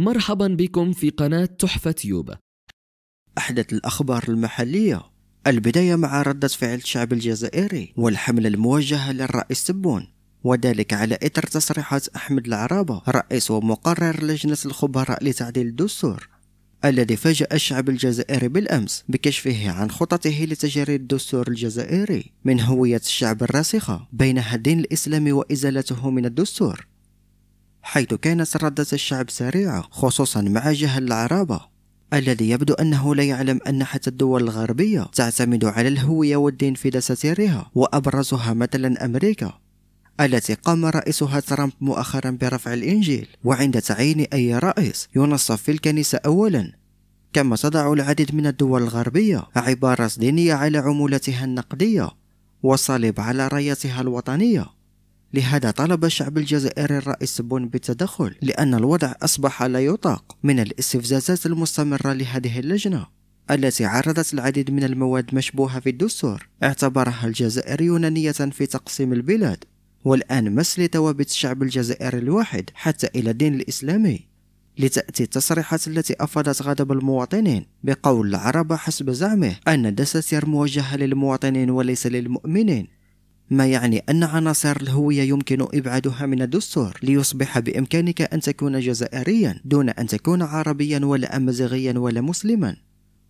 مرحبا بكم في قناة تحفة يوبا أحدث الأخبار المحلية البداية مع ردة فعل الشعب الجزائري والحملة الموجهة للرئيس تبون وذلك على إثر تصريحات أحمد العرابة رئيس ومقرر لجنة الخبراء لتعديل الدستور الذي فاجأ الشعب الجزائري بالأمس بكشفه عن خططه لتجريد الدستور الجزائري من هوية الشعب الراسخة بين الدين الإسلامي وإزالته من الدستور حيث كانت ردة الشعب سريعة خصوصا مع جهل العرابة الذي يبدو أنه لا يعلم أن حتى الدول الغربية تعتمد على الهوية والدين في دساتيرها وأبرزها مثلا أمريكا التي قام رئيسها ترامب مؤخرا برفع الإنجيل وعند تعيين أي رئيس ينصب في الكنيسة أولا كما تضع العديد من الدول الغربية عبارات دينية على عمولتها النقدية والصليب على رايتها الوطنية لهذا طلب الشعب الجزائري الرئيس بون بالتدخل لأن الوضع أصبح لا يطاق من الاستفزازات المستمرة لهذه اللجنة التي عرضت العديد من المواد مشبوهة في الدستور اعتبرها الجزائريون نية في تقسيم البلاد والآن مس لثوابت الشعب الجزائري الواحد حتى إلى الدين الإسلامي لتأتي التصريحات التي أفادت غضب المواطنين بقول العرب حسب زعمه أن الدساتير موجهة للمواطنين وليس للمؤمنين ما يعني أن عناصر الهوية يمكن إبعادها من الدستور ليصبح بإمكانك أن تكون جزائريا دون أن تكون عربيا ولا أمازيغيا ولا مسلما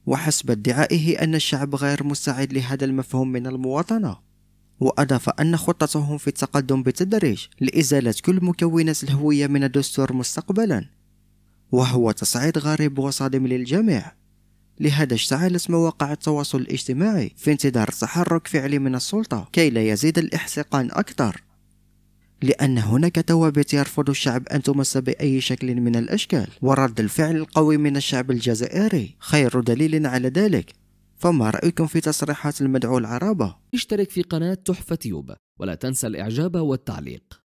وحسب ادعائه أن الشعب غير مستعد لهذا المفهوم من المواطنة وأضاف أن خطتهم في التقدم بالتدريج لإزالة كل مكونات الهوية من الدستور مستقبلا وهو تصعيد غريب وصادم للجميع لهذا اشتعل اسم مواقع التواصل الاجتماعي في انتظار تحرك فعلي من السلطة كي لا يزيد الاحتقان أكثر لأن هناك توابت يرفض الشعب أن تمس بأي شكل من الأشكال ورد الفعل القوي من الشعب الجزائري خير دليل على ذلك فما رأيكم في تصريحات المدعو العرابة؟ اشترك في قناة تحفة يوب ولا تنسى الإعجاب والتعليق